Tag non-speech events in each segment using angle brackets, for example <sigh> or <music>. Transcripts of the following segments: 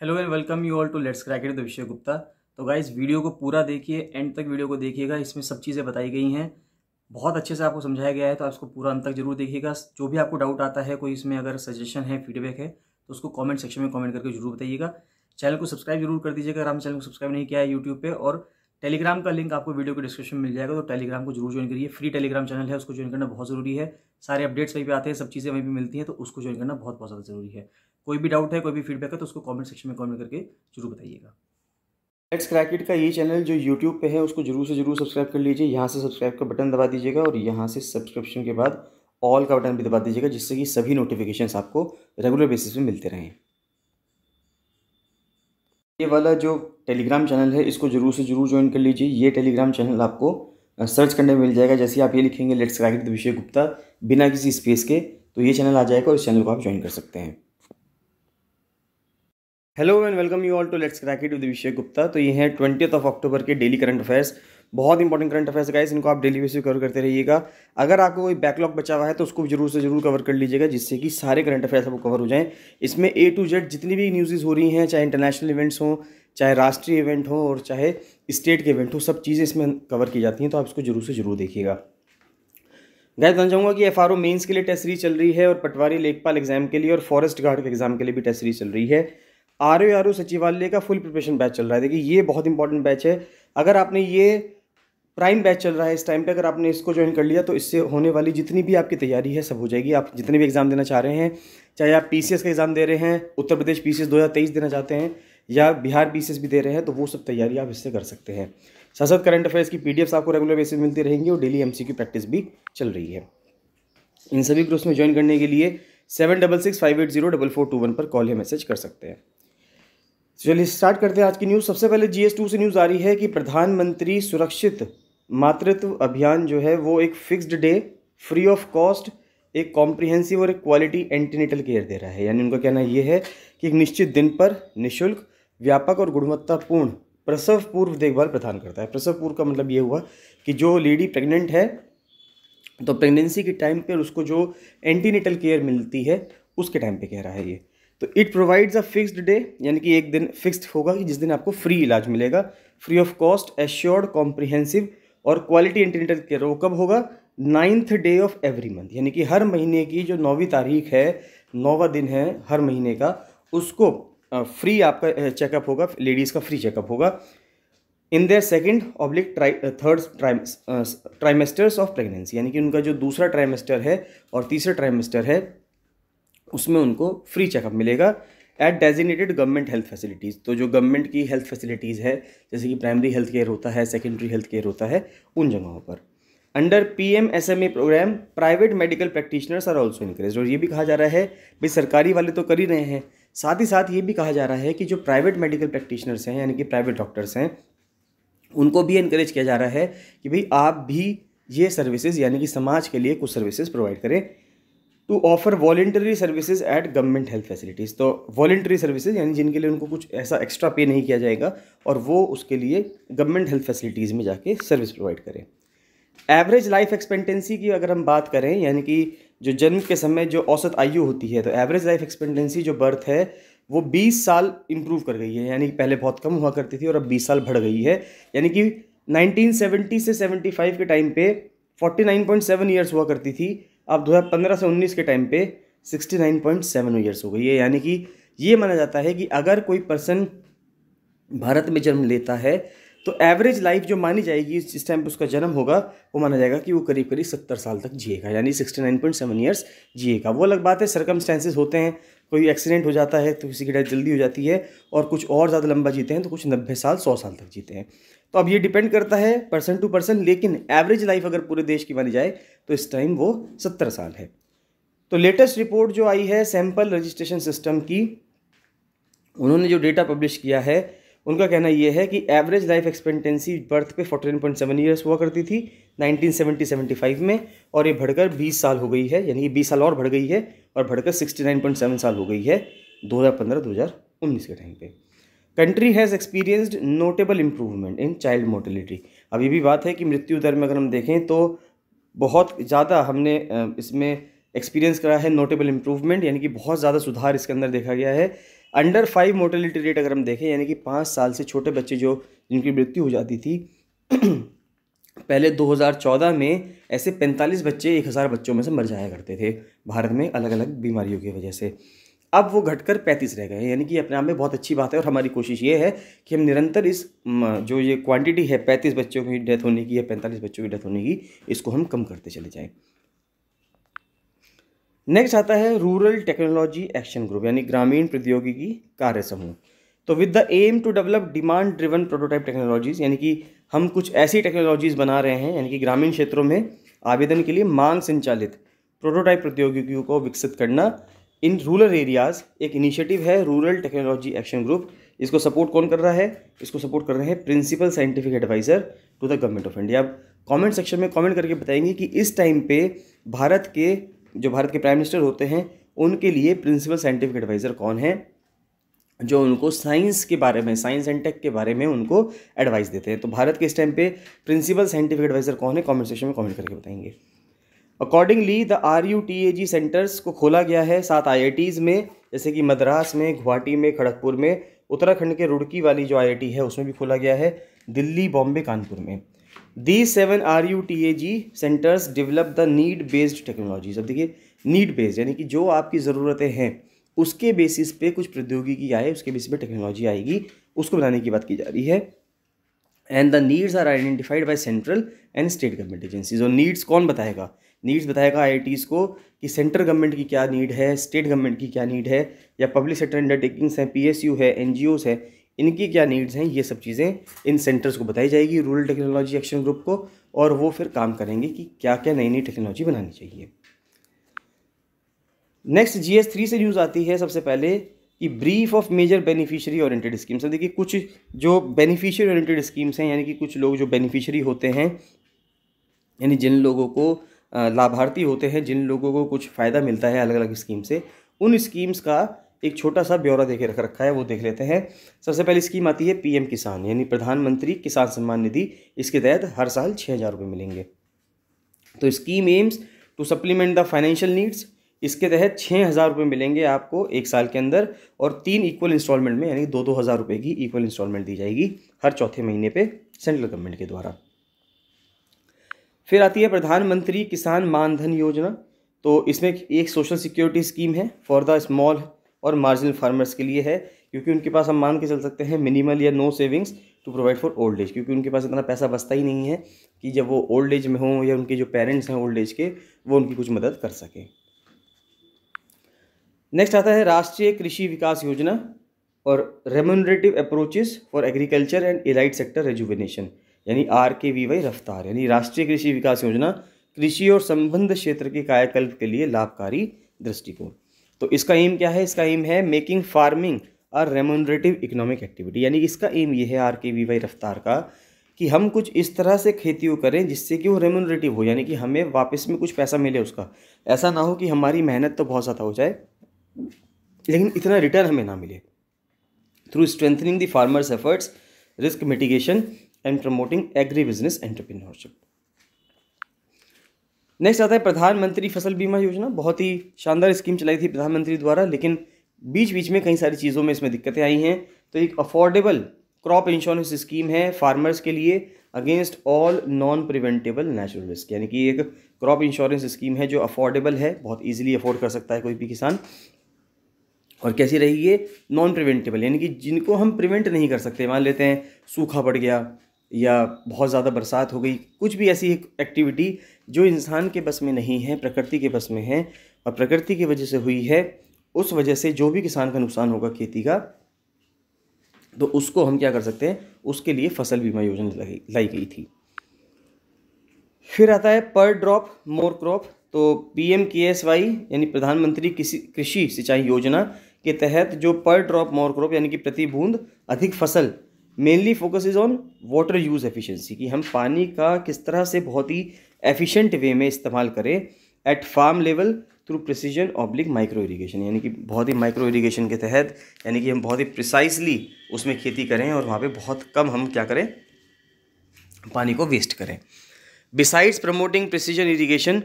hello and welcome you all to let's crack it the Vishay Gupta तो guys video को पूरा देखिए एंड तक वीडियो को देखिएगा इसमें सब चीज़ें बताई गई हैं बहुत अच्छे से आपको समझाया गया है तो आप इसको पूरा अंत तक जरूर देखिएगा जो भी आपको डाउट आता है कोई इसमें अगर सजेशन है फीडबैक है तो उसको कॉमेंट सेक्शन में कॉमेंट करके जरूर बताइएगा चैनल को सब्सक्राइब जरूर कर दीजिएगा अगर आपने चैनल को सब्सक्राइब नहीं किया है यूट्यूब पर और टेलीग्राम का लिंक आपको वीडियो के डिस्क्रिप्शन मिल जाएगा तो टेलीग्राम को जरूर ज्वाइन करिए फ्री टेलीग्राम चैनल है उसको ज्वाइन करना बहुत जरूरी है सारे अपडेट्स वहीं पे आते हैं सब चीज़ें वहीं पे मिलती हैं तो उसको ज्वाइन करना बहुत बहुत ज़्यादा जरूरी है कोई भी डाउट है कोई भी फीडबैक है तो उसको कमेंट सेक्शन में कमेंट करके जरूर बताइएगा लेट्स क्रैकेट का ये चैनल जो यूट्यूब पे है उसको जरूर से जरूर सब्सक्राइब कर लीजिए यहाँ से सब्सक्राइब का बटन दबा दीजिएगा और यहाँ से सब्सक्रिप्शन के बाद ऑल का बटन भी दबा दीजिएगा जिससे कि सभी नोटिफिकेशन आपको रेगुलर बेसिस पे मिलते रहें ये वाला जो टेलीग्राम चैनल है इसको जरूर से जरूर ज्वाइन कर लीजिए ये टेलीग्राम चैनल आपको सर्च करने में मिल जाएगा जैसे आप ये लिखेंगे लेट्स क्रैकेट विषय गुप्ता बिना किसी स्पेस के तो ये चैनल आ जाएगा और इस चैनल को आप ज्वाइन कर सकते हैं hello and welcome you all to let's crack it with Vishay Gupta तो ये है ट्वेंटी ऑफ अक्टूबर के डेली करंट अफेयर्स बहुत इंपॉर्टेंट करंट अफेयर्स गाइस इनको आप डेली बेसिस कवर करते रहिएगा अगर आपको कोई बैकलॉग बचा हुआ है तो उसको जरूर से जरूर कवर कर लीजिएगा जिससे कि सारे करंट अफेयर्स आपको कवर हो जाएँ इसमें ए टू जेड जितनी भी न्यूज़ हो रही हैं चाहे इंटरनेशनल इवेंट्स हों चाहे राष्ट्रीय इवेंट हो और चाहे स्टेट के इवेंट हो सब चीज़ें इसमें कवर की जाती हैं तो आप इसको जरूर से जरूर देखिएगा गैस समझ चाहूँगा कि एफ आर के लिए टेस्ट सीरीज चल रही है और पटवारी लेखपाल एग्जाम के लिए और फॉरेस्ट गार्ड के एग्जाम के लिए भी टेस्ट सीरीज चल रही है आर ओ आर ओ सचिवालय का फुल प्रिपरेशन बैच चल रहा है देखिए ये बहुत इंपॉर्टेंट बैच है अगर आपने ये प्राइम बैच चल रहा है इस टाइम पे अगर आपने इसको ज्वाइन कर लिया तो इससे होने वाली जितनी भी आपकी तैयारी है सब हो जाएगी आप जितने भी एग्ज़ाम देना चाह रहे हैं चाहे आप पी का एग्ज़ाम दे रहे हैं उत्तर प्रदेश पी सी देना चाहते हैं या बिहार पी भी दे रहे हैं तो वो सब तैयारी आप इससे कर सकते हैं साथ साथ करंट अफेयर्स की पी आपको रेगुलर बेसिस मिलती रहेंगी और डेली एम प्रैक्टिस भी चल रही है इन सभी ग्रुप्स में ज्वाइन करने के लिए seven double six five eight zero double four two one पर कॉल या मैसेज कर सकते हैं चलिए स्टार्ट करते हैं आज की न्यूज़ सबसे पहले जी टू से न्यूज़ आ रही है कि प्रधानमंत्री सुरक्षित मातृत्व अभियान जो है वो एक fixed day free of cost एक कॉम्प्रिहेंसिव और एक क्वालिटी एंटीनेटल केयर दे रहा है यानी उनका कहना ये है कि एक निश्चित दिन पर निशुल्क व्यापक और गुणवत्तापूर्ण प्रसव पूर्व देखभाल प्रदान करता है प्रसव पूर्व का मतलब ये हुआ कि जो लेडी प्रेग्नेंट है तो प्रेगनेंसी के टाइम पर उसको जो एंटीनेटल केयर मिलती है उसके टाइम पर कह रहा है ये तो it provides a fixed day यानी कि एक दिन फिक्स्ड होगा कि जिस दिन आपको फ्री इलाज मिलेगा free of cost assured comprehensive और क्वालिटी इंटरनेटल केयर वो कब होगा ninth day of every month यानी कि हर महीने की जो नौवीं तारीख है नौवा दिन है हर महीने का उसको फ्री आपका चेकअप होगा लेडीज़ का फ्री चेकअप होगा इन देयर सेकेंड ऑब्लिक ट्राई थर्ड ट्राइमेस्टर्स ऑफ प्रेगनेंसी यानी कि उनका जो दूसरा ट्राइमेस्टर है और तीसरा ट्राइमेस्टर है उसमें उनको फ्री चेकअप मिलेगा at designated government health facilities तो जो गवर्नमेंट की हेल्थ फैसिलिटीज़ है जैसे कि प्राइमरी हेल्थ केयर होता है सेकेंडरी हेल्थ केयर होता है उन जगहों पर under P M S M A programme private medical practitioners are also encourage और ये भी कहा जा रहा है भाई सरकारी वाले तो कर ही रहे हैं साथ ही साथ ये भी कहा जा रहा है कि जो प्राइवेट मेडिकल प्रैक्टिशनर्स हैं यानी कि प्राइवेट डॉक्टर्स हैं उनको भी इनक्रेज किया जा रहा है कि भाई आप भी ये सर्विसेज यानी कि समाज के लिए कुछ सर्विसेज प्रोवाइड करें to offer voluntary services at government health facilities तो वॉलेंटरी सर्विसेज यानी जिनके लिए उनको कुछ ऐसा एक्स्ट्रा पे नहीं किया जाएगा और वो उसके लिए गवर्नमेंट हेल्थ फैसिलिटीज़ में जाके सर्विस प्रोवाइड करें एवरेज लाइफ एक्सपेक्टेंसी की अगर हम बात करें यानी कि जो जन्म के समय जो औसत आयु होती है तो एवरेज लाइफ एक्सपेक्टेंसी जो बर्थ है वो 20 साल इम्प्रूव कर गई है यानी कि पहले बहुत कम हुआ करती थी और अब 20 साल बढ़ गई है यानी कि 1970 से 75 के टाइम पे 49.7 इयर्स हुआ करती थी अब 2015 से 19 के टाइम पे 69.7 ईयर्स हो गई है यानी कि ये माना जाता है कि अगर कोई पर्सन भारत में जन्म लेता है तो एवरेज लाइफ जो मानी जाएगी जिस टाइम पर उसका जन्म होगा वो माना जाएगा कि वो करीब करीब सत्तर साल तक जिएगा यानी sixty nine point seven years जिएगा वो अलग बात है सरकमस्टेंसेज होते हैं कोई एक्सीडेंट हो जाता है तो किसी की डेथ जल्दी हो जाती है और कुछ और ज़्यादा लंबा जीते हैं तो कुछ नब्बे साल सौ साल तक जीते हैं तो अब ये डिपेंड करता है पर्सन टू पर्सन लेकिन एवरेज लाइफ अगर पूरे देश की मानी जाए तो इस टाइम वो सत्तर साल है तो लेटेस्ट रिपोर्ट जो आई है सैम्पल रजिस्ट्रेशन सिस्टम की उन्होंने जो डेटा पब्लिश किया है उनका कहना यह है कि एवरेज लाइफ एक्सपेक्टेंसी बर्थ पे 14.7 इयर्स हुआ करती थी 1970-75 में और ये बढ़कर 20 साल हो गई है यानी कि 20 साल और बढ़ गई है और बढ़कर 69.7 साल हो गई है 2015-2019 के टाइम पे country has experienced notable improvement in child mortality अब ये भी बात है कि मृत्यु दर में अगर हम देखें तो बहुत ज़्यादा हमने इसमें एक्सपीरियंस करा है नोटेबल इम्प्रूवमेंट यानी कि बहुत ज़्यादा सुधार इसके अंदर देखा गया है अंडर फाइव मोर्टेलिटी रेट अगर हम देखें यानी कि पाँच साल से छोटे बच्चे जो जिनकी मृत्यु हो जाती थी <clears throat> पहले 2014 में ऐसे 45 बच्चे 1000 बच्चों में से मर जाया करते थे भारत में अलग अलग बीमारियों की वजह से अब वो घटकर पैंतीस रह गए यानी कि अपने आप में बहुत अच्छी बात है और हमारी कोशिश ये है कि हम निरंतर इस जो ये क्वांटिटी है पैंतीस बच्चों की डेथ होने की या पैंतालीस बच्चों की डेथ होने की इसको हम कम करते चले जाएँ नेक्स्ट आता है रूरल टेक्नोलॉजी एक्शन ग्रुप यानी ग्रामीण प्रौद्योगिकी कार्य समूह तो with the aim to develop demand driven prototype technologies यानी कि हम कुछ ऐसी टेक्नोलॉजीज़ बना रहे हैं यानी कि ग्रामीण क्षेत्रों में आवेदन के लिए मांग संचालित प्रोटोटाइप प्रौद्योगिकियों को विकसित करना इन रूरल एरियाज़ एक इनिशिएटिव है रूरल टेक्नोलॉजी एक्शन ग्रुप इसको सपोर्ट कौन कर रहा है इसको सपोर्ट कर रहे हैं principal scientific adviser to the government of India आप कमेंट सेक्शन में कमेंट करके बताएंगे कि इस टाइम पे भारत के जो भारत के प्राइम मिनिस्टर होते हैं उनके लिए प्रिंसिपल साइंटिफिक एडवाइज़र कौन है जो उनको साइंस के बारे में साइंस एंड टेक के बारे में उनको एडवाइस देते हैं तो भारत के इस टाइम पे प्रिंसिपल साइंटिफिक एडवाइज़र कौन है कमेंट सेशन में कमेंट करके बताएंगे accordingly the R U T A G centres को खोला गया है सात आई में जैसे कि मद्रास में गुवाहाटी में खड़गपुर में उत्तराखंड के रुड़की वाली जो आई है उसमें भी खोला गया है दिल्ली बॉम्बे कानपुर में the seven R U T A G centres develop the need based technologies अब देखिए नीड बेस्ड यानी कि जो आपकी ज़रूरतें हैं उसके बेसिस पे कुछ प्रौद्योगिकी आए उसके बेसिस पे टेक्नोलॉजी आएगी उसको बनाने की बात की जा रही है and the needs are identified by central and state government agencies और नीड्स कौन बताएगा नीड्स बताएगा आई को कि सेंट्रल गवर्नमेंट की क्या नीड है स्टेट गवर्नमेंट की क्या नीड है या पब्लिक सेक्टर अंडरटेकिंग्स हैं पी है एन है इनकी क्या नीड्स हैं ये सब चीज़ें इन सेंटर्स को बताई जाएगी रूरल टेक्नोलॉजी एक्शन ग्रुप को और वो फिर काम करेंगे कि क्या क्या नई नई टेक्नोलॉजी बनानी चाहिए नेक्स्ट जी एस थ्री से न्यूज़ आती है सबसे पहले कि brief of major beneficiary oriented schemes देखिए कुछ जो बेनिफिशियरी ओरिएंटेड स्कीम्स हैं यानी कि कुछ लोग जो बेनिफिशियरी होते हैं यानी जिन लोगों को लाभार्थी होते हैं जिन लोगों को कुछ फ़ायदा मिलता है अलग अलग स्कीम से उन स्कीम्स का एक छोटा सा ब्यौरा देखे रख रखा है वो देख लेते हैं सबसे पहले स्कीम आती है पीएम किसान यानी प्रधानमंत्री किसान सम्मान निधि इसके तहत हर साल छः हज़ार रुपये मिलेंगे तो scheme aims to supplement the financial needs इसके तहत छः हज़ार रुपये मिलेंगे आपको एक साल के अंदर और तीन इक्वल इंस्टॉलमेंट में यानी दो दो हज़ार रुपये की इक्वल इंस्टॉलमेंट दी जाएगी हर चौथे महीने पर सेंट्रल गवर्नमेंट के द्वारा फिर आती है प्रधानमंत्री किसान मानधन योजना तो इसमें एक सोशल सिक्योरिटी स्कीम है फॉर द स्मॉल और मार्जिनल फार्मर्स के लिए है क्योंकि उनके पास हम मान के चल सकते हैं मिनिमल या no savings to provide for old age क्योंकि उनके पास इतना पैसा बचता ही नहीं है कि जब वो ओल्ड एज में हों या उनके जो पेरेंट्स हैं ओल्ड एज के वो उनकी कुछ मदद कर सकें नेक्स्ट आता है राष्ट्रीय कृषि विकास योजना और remunerative approaches for agriculture and allied sector rejuvenation यानी आर के वी वाई रफ्तार यानी राष्ट्रीय कृषि विकास योजना कृषि और संबंध क्षेत्र के कायाकल्प के लिए लाभकारी दृष्टिकोण तो इसका एम क्या है इसका एम है मेकिंग फार्मिंग और रेमोनरेटिव इकोनॉमिक एक्टिविटी यानी इसका एम ये है आर के वी वाई रफ्तार का कि हम कुछ इस तरह से खेती वो करें जिससे कि वो रेमोनरेटिव हो यानी कि हमें वापस में कुछ पैसा मिले उसका ऐसा ना हो कि हमारी मेहनत तो बहुत ज़्यादा हो जाए लेकिन इतना रिटर्न हमें ना मिले through strengthening the farmers efforts risk mitigation and promoting agri business entrepreneurship next आता है प्रधानमंत्री फसल बीमा योजना बहुत ही शानदार स्कीम चलाई थी प्रधानमंत्री द्वारा लेकिन बीच बीच में कई सारी चीज़ों में इसमें दिक्कतें आई हैं तो एक अफोर्डेबल क्रॉप इंश्योरेंस स्कीम है फार्मर्स के लिए against all non preventable natural risk यानी कि एक क्रॉप इंश्योरेंस स्कीम है जो अफोर्डेबल है बहुत ईजिली अफोर्ड कर सकता है कोई भी किसान और कैसी रही ये नॉन प्रिवेंटेबल यानी कि जिनको हम प्रिवेंट नहीं कर सकते मान लेते हैं सूखा पड़ गया या बहुत ज़्यादा बरसात हो गई कुछ भी ऐसी एक्टिविटी जो इंसान के बस में नहीं है प्रकृति के बस में है और प्रकृति की वजह से हुई है उस वजह से जो भी किसान का नुकसान होगा खेती का तो उसको हम क्या कर सकते हैं उसके लिए फसल बीमा योजना लाई गई थी फिर आता है पर ड्रॉप मोर क्रॉप तो P M K S Y यानी प्रधानमंत्री कृषि सिंचाई योजना के तहत जो पर ड्रॉप मोर क्रॉप यानी कि प्रति बूंद अधिक फसल mainly focus is on water use efficiency कि हम पानी का किस तरह से बहुत ही एफिशिएंट वे में इस्तेमाल करें at farm level through precision oblique micro irrigation यानी कि बहुत ही माइक्रो इरीगेशन के तहत यानी कि हम बहुत ही प्रिसाइसली उसमें खेती करें और वहाँ पे बहुत कम हम क्या करें पानी को वेस्ट करें besides promoting precision irrigation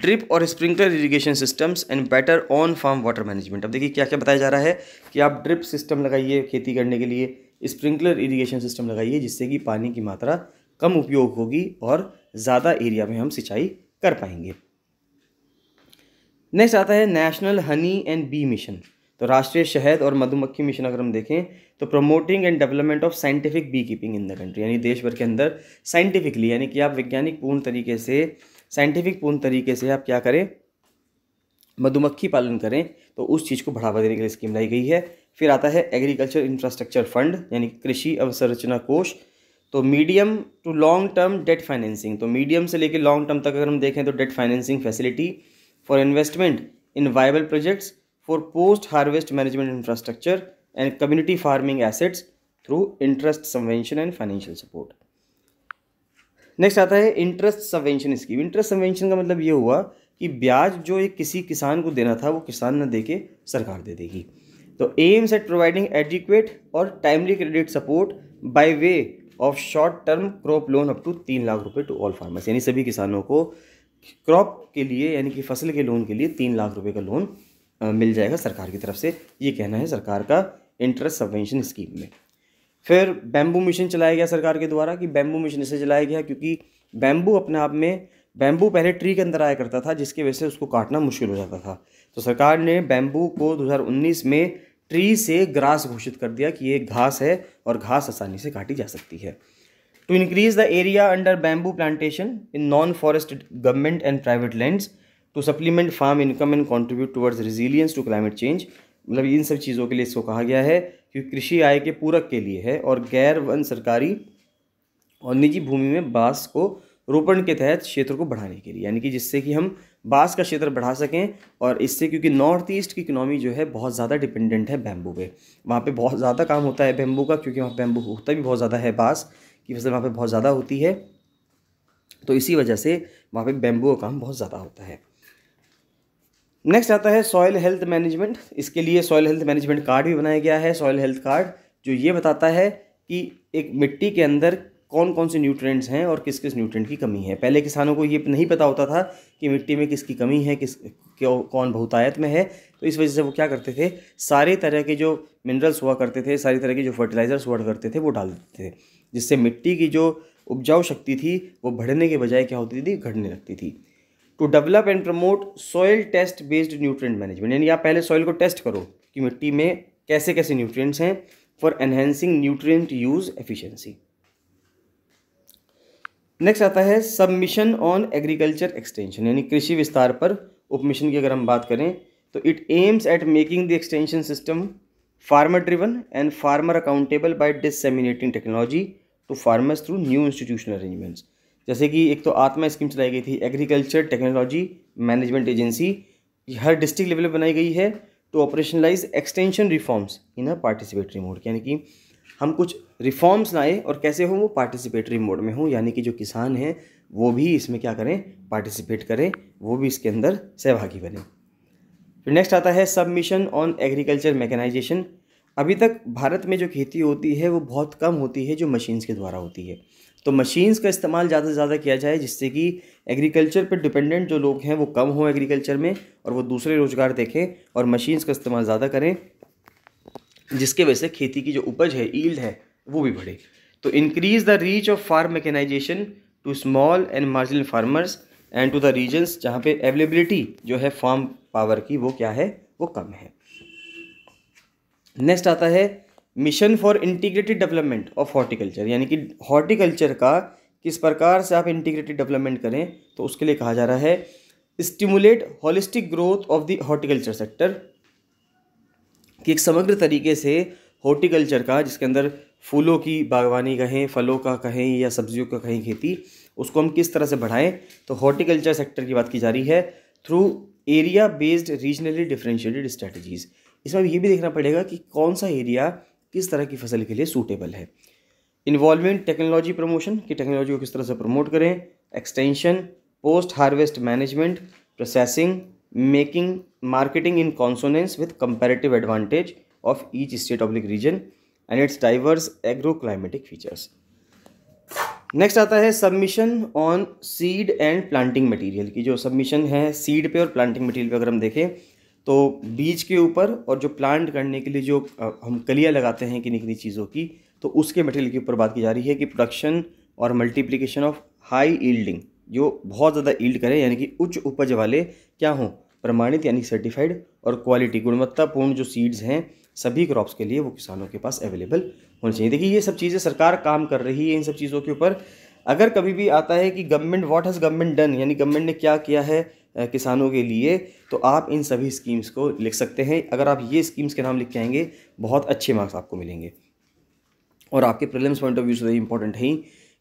drip और sprinkler irrigation systems and better on farm water management अब देखिए क्या क्या बताया जा रहा है कि आप ड्रिप सिस्टम लगाइए खेती करने के लिए स्प्रिंकलर इरिगेशन सिस्टम लगाइए जिससे कि पानी की मात्रा कम उपयोग होगी और ज़्यादा एरिया में हम सिंचाई कर पाएंगे नेक्स्ट आता है national honey and bee mission तो राष्ट्रीय शहद और मधुमक्खी मिशन अगर हम देखें तो promoting and development of scientific bee keeping in the country यानी देश भर के अंदर साइंटिफिकली यानी कि आप वैज्ञानिक पूर्ण तरीके से साइंटिफिक पूर्ण तरीके से आप क्या करें मधुमक्खी पालन करें तो उस चीज़ को बढ़ावा देने के लिए स्कीम लाई गई है फिर आता है एग्रीकल्चर इंफ्रास्ट्रक्चर फंड यानी कृषि अवसंरचना कोष तो medium to long term debt financing तो मीडियम से लेकर लॉन्ग टर्म तक अगर हम देखें तो debt financing facility for investment in viable projects for post harvest management infrastructure and community farming assets through interest subvention and financial support next आता है interest subvention scheme interest subvention का मतलब ये हुआ कि ब्याज जो एक किसी किसान को देना था वो किसान न दे के सरकार दे देगी तो एम्स एट प्रोवाइडिंग एडिक्वेट और timely credit support by way of short term crop loan up to तीन लाख रुपए टू ऑल फार्मर्स यानी सभी किसानों को क्रॉप के लिए यानी कि फसल के लोन के लिए तीन लाख रुपए का लोन मिल जाएगा सरकार की तरफ से ये कहना है सरकार का इंटरेस्ट सबवेंशन स्कीम में फिर बैम्बू मिशन चलाया गया सरकार के द्वारा कि बैम्बू मिशन इसे चलाया गया क्योंकि बैम्बू अपने आप में बैम्बू पहले ट्री के अंदर आया करता था जिसकी वजह से उसको काटना मुश्किल हो जाता था तो सरकार ने बैम्बू को 2019 में ट्री से ग्रास घोषित कर दिया कि ये घास है और घास आसानी से काटी जा सकती है to increase the area under bamboo plantation in non forest government and private lands to supplement farm income and contribute towards resilience to climate change मतलब इन सब चीज़ों के लिए इसको कहा गया है कि कृषि आय के पूरक के लिए है और गैर वन सरकारी और निजी भूमि में बांस को रोपण के तहत क्षेत्र को बढ़ाने के लिए यानी कि जिससे कि हम बांस का क्षेत्र बढ़ा सकें और इससे क्योंकि नॉर्थ ईस्ट की इकनॉमी जो है बहुत ज़्यादा डिपेंडेंट है बैम्बू पे वहाँ पे बहुत ज़्यादा काम होता है बैम्बू का क्योंकि वहाँ बैम्बू होता भी बहुत ज़्यादा है बांस की फसल वहाँ पर बहुत ज़्यादा होती है तो इसी वजह से वहाँ पर बैम्बू का काम बहुत ज़्यादा होता है नेक्स्ट आता है सॉयल हेल्थ मैनेजमेंट इसके लिए सॉयल हेल्थ मैनेजमेंट कार्ड भी बनाया गया है सॉयल हेल्थ कार्ड जो ये बताता है कि एक मिट्टी के अंदर कौन कौन से न्यूट्रिएंट्स हैं और किस किस न्यूट्रिएंट की कमी है पहले किसानों को ये नहीं पता होता था कि मिट्टी में किसकी कमी है किस क्यों कौन बहुतायत में है तो इस वजह से वो क्या करते थे सारे तरह के जो मिनरल्स हुआ करते थे सारी तरह के जो फर्टिलाइज़र्स हुआ करते थे वो डाल देते थे जिससे मिट्टी की जो उपजाऊ शक्ति थी वो बढ़ने के बजाय क्या होती थी घटने लगती थी to develop and promote soil test based nutrient management यानी आप पहले सॉइल को टेस्ट करो कि मिट्टी में कैसे कैसे न्यूट्रिएंट्स हैं for enhancing nutrient use efficiency next आता है सबमिशन ऑन एग्रीकल्चर एक्सटेंशन यानी कृषि विस्तार पर उपमिशन की अगर हम बात करें तो it aims at making the extension system farmer driven and farmer accountable by disseminating technology to farmers through new institutional arrangements जैसे कि एक तो आत्मा स्कीम चलाई गई थी एग्रीकल्चर टेक्नोलॉजी मैनेजमेंट एजेंसी हर डिस्ट्रिक्ट लेवल पर बनाई गई है to operationalise extension reforms in a participatory mode यानी कि हम कुछ रिफॉर्म्स लाएँ और कैसे हों वो पार्टिसिपेटरी मोड में हों यानी कि जो किसान हैं वो भी इसमें क्या करें पार्टिसिपेट करें वो भी इसके अंदर सहभागी बने फिर नेक्स्ट आता है सब मिशन ऑन एग्रीकल्चर मैकेनाइजेशन अभी तक भारत में जो खेती होती है वो बहुत कम होती है जो मशीन्स के द्वारा होती है तो मशीन्स का इस्तेमाल ज़्यादा से ज़्यादा किया जाए जिससे कि एग्रीकल्चर पर डिपेंडेंट जो लोग हैं वो कम हों एग्रीकल्चर में और वो दूसरे रोज़गार देखें और मशीन्स का इस्तेमाल ज़्यादा करें जिसके वजह से खेती की जो उपज है ईल्ड है वो भी बढ़े तो increase the reach of farm mechanisation to small and marginal farmers and to the regions जहाँ पे अवेलेबिलिटी जो है फार्म पावर की वो क्या है वो कम है नेक्स्ट आता है mission for integrated development of horticulture यानी कि हॉर्टिकल्चर का किस प्रकार से आप इंटीग्रेटेड डेवलपमेंट करें तो उसके लिए कहा जा रहा है stimulate holistic growth of the horticulture sector कि एक समग्र तरीके से हॉर्टिकल्चर का जिसके अंदर फूलों की बागवानी कहें फलों का कहें या सब्जियों का कहें खेती उसको हम किस तरह से बढ़ाएं तो हॉर्टिकल्चर सेक्टर की बात की जा रही है through area based regionally differentiated strategies इसमें ये भी देखना पड़ेगा कि कौन सा एरिया किस तरह की फसल के लिए सूटेबल है इन्वॉल्वमेंट टेक्नोलॉजी प्रमोशन कि टेक्नोलॉजी को किस तरह से प्रमोट करें extension post harvest management processing making marketing in consonance with comparative advantage of each state region region and its diverse agroclimatic features next आता है submission on seed and planting material की जो submission है seed पे और planting material पे अगर हम देखें तो बीज के ऊपर और जो प्लांट करने के लिए जो हम कलियाँ लगाते हैं किन्हीं किन्हीं चीज़ों की तो उसके मटेरियल के ऊपर बात की जा रही है कि प्रोडक्शन और मल्टीप्लिकेशन ऑफ हाई ईल्डिंग जो बहुत ज़्यादा ईल्ड करें यानी कि उच्च उपज वाले क्या हों प्रमाणित यानी सर्टिफाइड और क्वालिटी गुणवत्तापूर्ण जो सीड्स हैं सभी क्रॉप्स के लिए वो किसानों के पास अवेलेबल होने चाहिए देखिए ये सब चीज़ें सरकार काम कर रही है इन सब चीज़ों के ऊपर अगर कभी भी आता है कि government what has government done यानी गवर्नमेंट ने क्या किया है किसानों के लिए तो आप इन सभी स्कीम्स को लिख सकते हैं अगर आप ये स्कीम्स के नाम लिख के आएंगे बहुत अच्छे मार्क्स आपको मिलेंगे और आपके प्रिलिम्स पॉइंट ऑफ व्यू से इंपॉर्टेंट तो है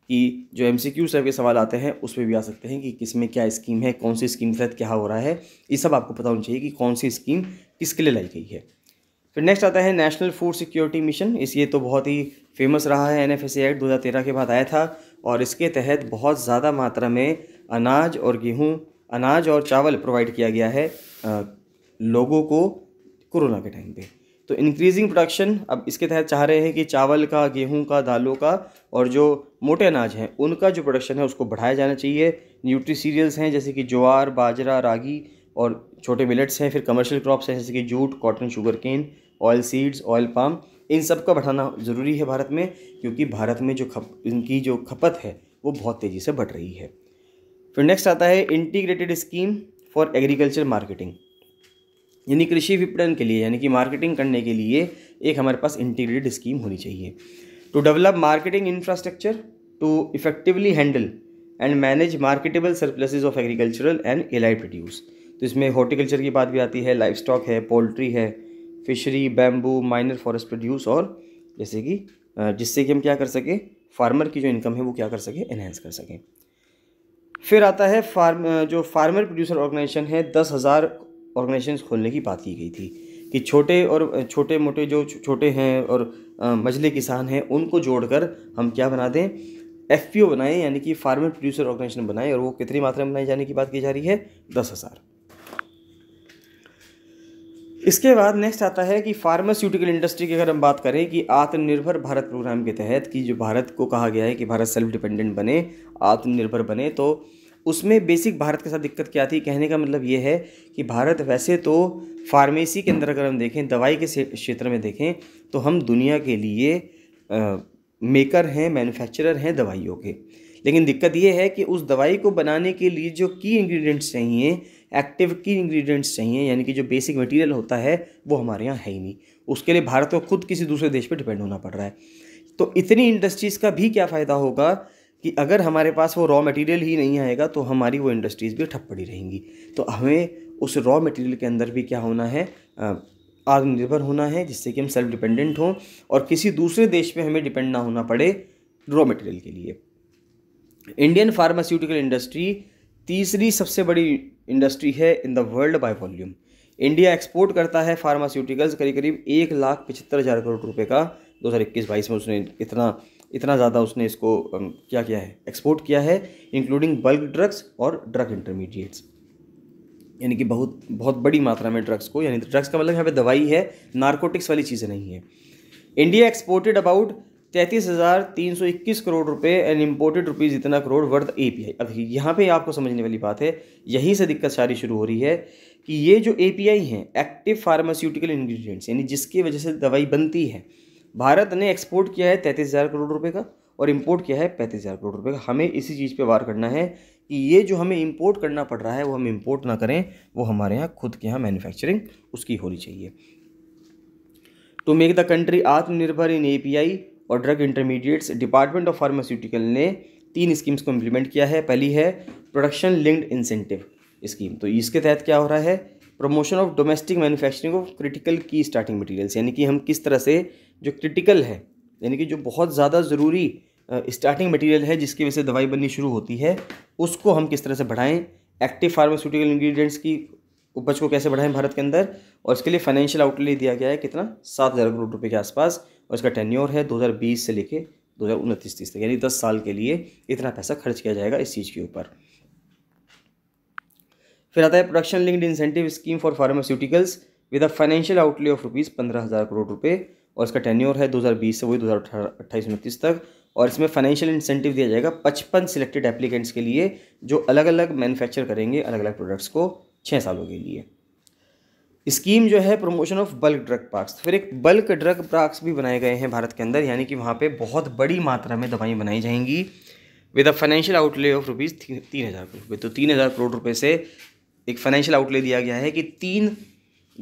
कि जो एम सी क्यू के सवाल आते हैं उसमें भी आ सकते हैं कि किस में क्या स्कीम है कौन सी स्कीम के तहत क्या हो रहा है ये सब आपको पता होना चाहिए कि कौन सी स्कीम किसके लिए लाई गई है फिर नेक्स्ट आता है नेशनल फूड सिक्योरिटी मिशन इस ये तो बहुत ही फेमस रहा है एन एक्ट दो के बाद आया था और इसके तहत बहुत ज़्यादा मात्रा में अनाज और गेहूँ अनाज और चावल प्रोवाइड किया गया है आ, लोगों को कोरोना के टाइम पर तो इंक्रीजिंग प्रोडक्शन अब इसके तहत चाह रहे हैं कि चावल का गेहूं का दालों का और जो मोटे अनाज हैं उनका जो प्रोडक्शन है उसको बढ़ाया जाना चाहिए न्यूट्री सीरियल्स हैं जैसे कि ज्वार बाजरा रागी और छोटे मिलेट्स हैं फिर कमर्शियल क्रॉप्स हैं जैसे कि jute cotton sugar cane oil seeds oil palm इन सब का बढ़ाना ज़रूरी है भारत में क्योंकि भारत में जो खप इनकी जो खपत है वो बहुत तेज़ी से बढ़ रही है फिर नेक्स्ट आता है integrated scheme for agriculture marketing यानी कृषि विपणन के लिए यानी कि मार्केटिंग करने के लिए एक हमारे पास इंटीग्रेटेड स्कीम होनी चाहिए to develop marketing infrastructure to effectively handle and manage marketable surpluses of agricultural and allied produce तो इसमें हॉर्टिकल्चर की बात भी आती है लाइफ स्टॉक है पोल्ट्री है fishery bamboo minor forest produce और जैसे कि जिससे कि हम क्या कर सकें फार्मर की जो इनकम है वो क्या कर सकें इन्हेंस कर सकें फिर आता है फार्म जो फार्मर प्रोड्यूसर ऑर्गेनाइजेशन है दस हज़ार ऑर्गेनाइजेशन खोलने की बात की गई थी कि छोटे और छोटे मोटे जो छोटे हैं और मझले किसान हैं उनको जोड़कर हम क्या बना दें एफ पी ओ बनाएं यानी कि फार्मर प्रोड्यूसर ऑर्गेनाइजेशन बनाएं और वो कितनी मात्रा में बनाए जाने की बात की जा रही है दस हज़ार इसके बाद नेक्स्ट आता है कि फार्मास्यूटिकल इंडस्ट्री की अगर हम बात करें कि आत्मनिर्भर भारत प्रोग्राम के तहत कि जो भारत को कहा गया है कि भारत सेल्फ डिपेंडेंट बने आत्मनिर्भर बने तो उसमें बेसिक भारत के साथ दिक्कत क्या थी कहने का मतलब ये है कि भारत वैसे तो फार्मेसी के अंदर अगर हम देखें दवाई के क्षेत्र में देखें तो हम दुनिया के लिए आ, मेकर हैं मैन्युफैक्चरर हैं दवाइयों के लेकिन दिक्कत ये है कि उस दवाई को बनाने के लिए जो की इंग्रेडिएंट्स चाहिए एक्टिव की इंग्रेडिएंट्स चाहिए यानी कि जो बेसिक मटेरियल होता है वो हमारे यहाँ है ही नहीं उसके लिए भारत को खुद किसी दूसरे देश पर डिपेंड होना पड़ रहा है तो इतनी इंडस्ट्रीज़ का भी क्या फ़ायदा होगा कि अगर हमारे पास वो रॉ मटेरियल ही नहीं आएगा तो हमारी वो इंडस्ट्रीज़ भी ठप पड़ी रहेंगी तो हमें उस रॉ मटेरियल के अंदर भी क्या होना है आत्मनिर्भर होना है जिससे कि हम सेल्फ डिपेंडेंट हों और किसी दूसरे देश पे हमें डिपेंड ना होना पड़े रॉ मटेरियल के लिए इंडियन फार्मास्यूटिकल इंडस्ट्री तीसरी सबसे बड़ी इंडस्ट्री है in the world by volume India export करता है फार्मास्यूटिकल्स करीब करीब एक लाख पचहत्तर हज़ार करोड़ रुपए का दो हज़ार इक्कीस बाईस में उसने इतना इतना ज़्यादा उसने इसको क्या किया है एक्सपोर्ट किया है इंक्लूडिंग बल्क ड्रग्स और ड्रग इंटरमीडिएट्स यानी कि बहुत बहुत बड़ी मात्रा में ड्रग्स को यानी ड्रग्स का मतलब यहाँ पे दवाई है नार्कोटिक्स वाली चीज़ें नहीं है इंडिया एक्सपोर्टेड अबाउट तैंतीस हज़ार तीन सौ इक्कीस करोड़ रुपए एंड इम्पोर्टेड रुपीज़ इतना crore worth A P I अब यहाँ पर आपको समझने वाली बात है यहीं से दिक्कत सारी शुरू हो रही है कि ये जो ए पी आई हैं एक्टिव फार्मास्यूटिकल इन्ग्रीडियंट्स यानी जिसकी वजह से दवाई बनती है भारत ने एक्सपोर्ट किया है तैंतीस हज़ार करोड़ रुपए का और इम्पोर्ट किया है पैंतीस हज़ार करोड़ रुपए का हमें इसी चीज़ पे वार करना है कि ये जो हमें इम्पोर्ट करना पड़ रहा है वो हम इम्पोर्ट ना करें वो हमारे यहाँ खुद के यहाँ मैन्युफैक्चरिंग उसकी होनी चाहिए टू मेक द कंट्री आत्मनिर्भर इन ए और drug intermediates department of pharmaceutical ने तीन स्कीम्स को इम्प्लीमेंट किया है पहली है प्रोडक्शन लिंक्ड इंसेंटिव स्कीम तो इसके तहत क्या हो रहा है promotion of domestic manufacturing of critical key starting materials यानी कि हम किस तरह से जो क्रिटिकल है यानी कि जो बहुत ज़्यादा ज़रूरी स्टार्टिंग मटेरियल है जिसकी वजह से दवाई बननी शुरू होती है उसको हम किस तरह से बढ़ाएं एक्टिव फार्मास्यूटिकल इंग्रेडिएंट्स की उपज को कैसे बढ़ाएं भारत के अंदर और इसके लिए फाइनेंशियल आउटले दिया गया है कितना सात हज़ार करोड़ रुपये के आसपास और इसका टेन्योर है दो से लेके दो हज़ार उनतीस तीस तक यानी दस साल के लिए इतना पैसा खर्च किया जाएगा इस चीज़ के ऊपर फिर आता है production linked incentive scheme for pharmaceuticals with a financial outlay of rupees पंद्रह हज़ार करोड़ रुपये और इसका टेन्योर है 2020 से वही दो हज़ार अट्ठाईस उनतीस तक और इसमें फाइनेंशियल इंसेंटिव दिया जाएगा पचपन सिलेक्टेड एप्लीकेंट्स के लिए जो अलग अलग मैन्युफैक्चर करेंगे अलग अलग प्रोडक्ट्स को छः सालों के लिए स्कीम जो है promotion of bulk drug parks फिर एक बल्क ड्रग पार्क्स भी बनाए गए हैं भारत के अंदर यानी कि वहाँ पे बहुत बड़ी मात्रा में दवाई बनाई जाएंगी with a financial outlay of rupees तीन हज़ार करोड़ रुपये तो तीन हज़ार करोड़ रुपये से एक फाइनेंशियल आउटले दिया गया है कि तीन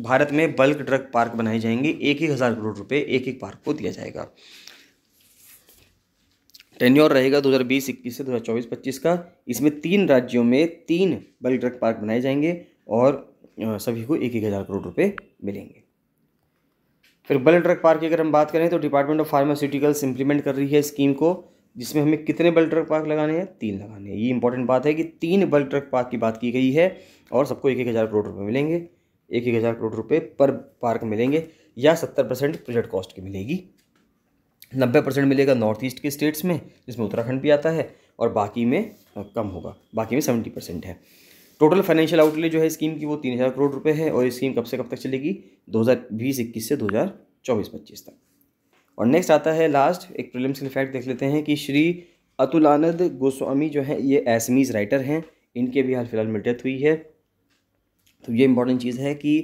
भारत में बल्क ड्रग पार्क बनाए जाएंगे एक एक हज़ार करोड़ रुपए एक एक पार्क को दिया जाएगा टेन्योर रहेगा 2020 21 से 2024 25 का इसमें तीन राज्यों में तीन बल्क ड्रग पार्क बनाए जाएंगे और सभी को एक एक हज़ार करोड़ रुपए मिलेंगे फिर बल्क ड्रग पार्क की अगर हम बात करें तो डिपार्टमेंट ऑफ फार्मास्यूटिकल्स इम्प्लीमेंट कर रही है स्कीम को जिसमें हमें कितने बल्क ड्रग पार्क लगाने हैं तीन लगाने हैं ये इंपॉर्टेंट बात है कि तीन बल्क ड्रग पार्क की बात की गई है और सबको एक एक हज़ार करोड़ रुपये मिलेंगे एक एक हज़ार करोड़ रुपए पर पार्क मिलेंगे या सत्तर परसेंट प्रोजेक्ट कॉस्ट की मिलेगी नब्बे परसेंट मिलेगा नॉर्थ ईस्ट के स्टेट्स में जिसमें उत्तराखंड भी आता है और बाकी में कम होगा बाकी में सेवेंटी परसेंट है टोटल फाइनेंशियल आउटले जो है स्कीम की वो तीन हज़ार करोड़ रुपये है और स्कीम कब से कब तक चलेगी दो हज़ार बीस इक्कीस से दो हज़ार चौबीस पच्चीस तक और नेक्स्ट आता है लास्ट एक प्रिलिम्स फैक्ट देख लेते हैं कि श्री अतुलानंद गोस्वामी जो है ये एसमीज़ राइटर हैं इनके भी हाल फिलहाल में डेथ हुई है तो ये इंपॉर्टेंट चीज़ है कि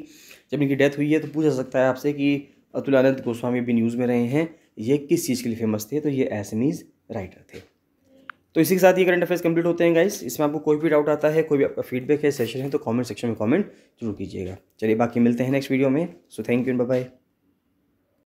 जब इनकी डेथ हुई है तो पूछा सकता है आपसे कि अतुलानंद गोस्वामी भी न्यूज़ में रहे हैं ये किस चीज़ के लिए फेमस थे तो ये एसमीज़ राइटर थे तो इसी के साथ ये करंट अफेयर्स कंप्लीट होते हैं गाइस इसमें आपको कोई भी डाउट आता है कोई भी आपका फीडबैक है सेशन है तो कमेंट सेक्शन में कमेंट जरूर कीजिएगा चलिए बाकी मिलते हैं नेक्स्ट वीडियो में so thank you and bye